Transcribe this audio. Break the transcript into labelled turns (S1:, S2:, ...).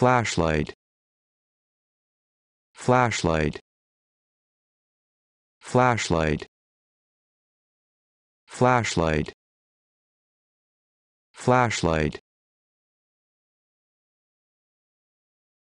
S1: flashlight flashlight flashlight flashlight flashlight